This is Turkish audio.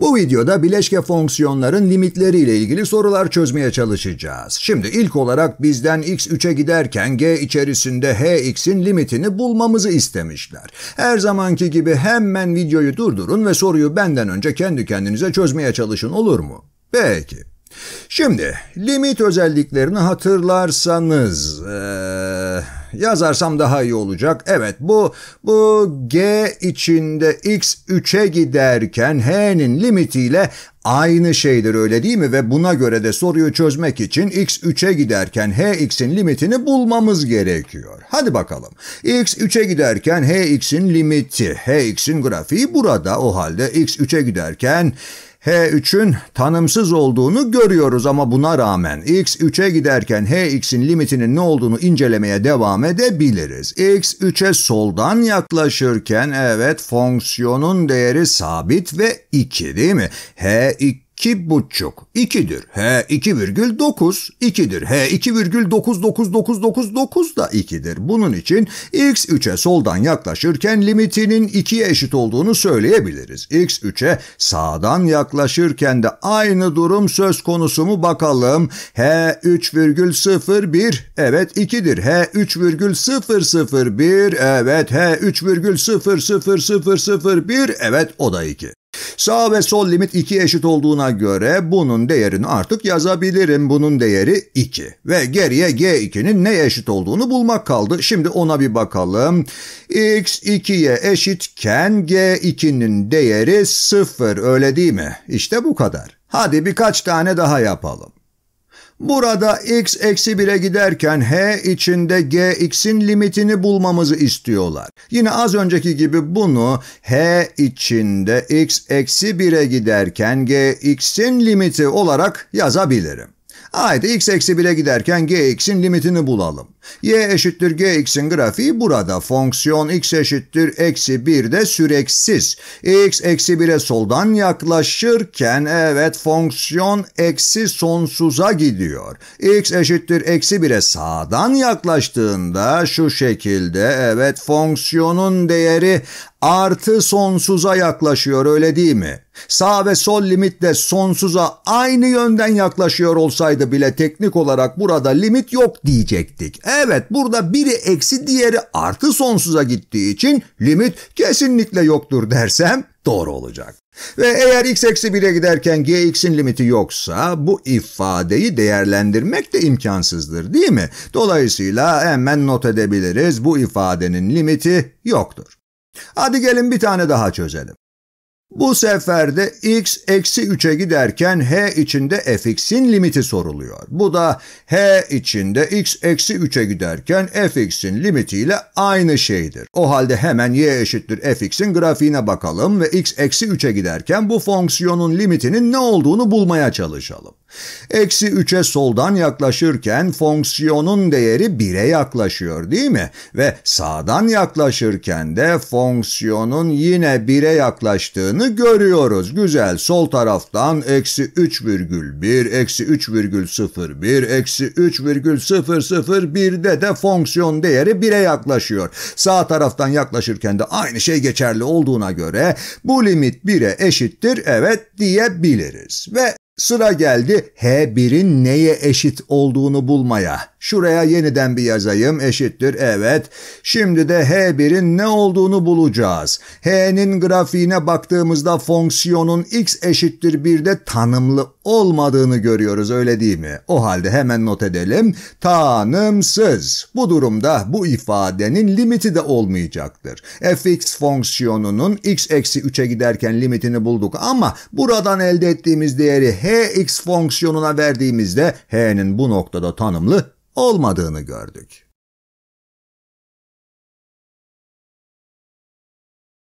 Bu videoda bileşke fonksiyonların limitleriyle ilgili sorular çözmeye çalışacağız. Şimdi ilk olarak bizden x3'e giderken g içerisinde hx'in limitini bulmamızı istemişler. Her zamanki gibi hemen videoyu durdurun ve soruyu benden önce kendi kendinize çözmeye çalışın olur mu? Peki. Şimdi limit özelliklerini hatırlarsanız... Ee... Yazarsam daha iyi olacak. Evet bu bu G içinde X 3'e giderken H'nin limitiyle aynı şeydir öyle değil mi? Ve buna göre de soruyu çözmek için X 3'e giderken h x'in limitini bulmamız gerekiyor. Hadi bakalım. X 3'e giderken h x'in limiti. h x'in grafiği burada. O halde X 3'e giderken H3'ün tanımsız olduğunu görüyoruz ama buna rağmen X3'e giderken h Hx'in limitinin ne olduğunu incelemeye devam edebiliriz. X3'e soldan yaklaşırken evet fonksiyonun değeri sabit ve 2 değil mi? H2 İki buçuk. İkidir. He iki virgül dokuz. İkidir. He iki virgül dokuz dokuz dokuz dokuz dokuz da ikidir. Bunun için x 3'e soldan yaklaşırken limitinin 2'ye eşit olduğunu söyleyebiliriz. x 3'e sağdan yaklaşırken de aynı durum söz konusu mu bakalım. He 3,01 evet 2'dir. He 3,001 evet he 3,00001 evet o da iki. Sağ ve sol limit 2 eşit olduğuna göre bunun değerini artık yazabilirim. Bunun değeri 2 ve geriye G2'nin ne eşit olduğunu bulmak kaldı. Şimdi ona bir bakalım. X 2'ye eşitken G2'nin değeri 0 öyle değil mi? İşte bu kadar. Hadi birkaç tane daha yapalım. Burada x eksi 1'e giderken h içinde gx'in limitini bulmamızı istiyorlar. Yine az önceki gibi bunu h içinde x eksi 1'e giderken gx'in limiti olarak yazabilirim. Haydi x eksi 1'e giderken gx'in limitini bulalım. y eşittir gx'in grafiği burada. Fonksiyon x eşittir eksi 1'de süreksiz. x eksi 1'e soldan yaklaşırken evet fonksiyon eksi sonsuza gidiyor. x eşittir eksi 1'e sağdan yaklaştığında şu şekilde evet fonksiyonun değeri artı sonsuza yaklaşıyor öyle değil mi? Sağ ve sol limitle sonsuza aynı yönden yaklaşıyor olsaydı bile teknik olarak burada limit yok diyecektik. Evet burada biri eksi diğeri artı sonsuza gittiği için limit kesinlikle yoktur dersem doğru olacak. Ve eğer x eksi 1'e giderken gx'in limiti yoksa bu ifadeyi değerlendirmek de imkansızdır değil mi? Dolayısıyla hemen not edebiliriz bu ifadenin limiti yoktur. Hadi gelin bir tane daha çözelim. Bu sefer de x eksi 3'e giderken h içinde fx'in limiti soruluyor. Bu da h içinde x eksi 3'e giderken fx'in limitiyle aynı şeydir. O halde hemen y eşittir fx'in grafiğine bakalım ve x eksi 3'e giderken bu fonksiyonun limitinin ne olduğunu bulmaya çalışalım. Eksi 3'e soldan yaklaşırken fonksiyonun değeri 1'e yaklaşıyor değil mi? Ve sağdan yaklaşırken de fonksiyonun yine 1'e yaklaştığını oranını görüyoruz. Güzel sol taraftan eksi 3,1, eksi 3,01, eksi 3,001'de de fonksiyon değeri 1'e yaklaşıyor. Sağ taraftan yaklaşırken de aynı şey geçerli olduğuna göre bu limit 1'e eşittir evet diyebiliriz. Ve Sıra geldi H1'in neye eşit olduğunu bulmaya. Şuraya yeniden bir yazayım eşittir evet. Şimdi de H1'in ne olduğunu bulacağız. H'nin grafiğine baktığımızda fonksiyonun x eşittir bir tanımlı olmadığını görüyoruz öyle değil mi? O halde hemen not edelim. Tanımsız. Bu durumda bu ifadenin limiti de olmayacaktır. fx fonksiyonunun x eksi 3'e giderken limitini bulduk ama buradan elde ettiğimiz değeri hx fonksiyonuna verdiğimizde h'nin bu noktada tanımlı olmadığını gördük.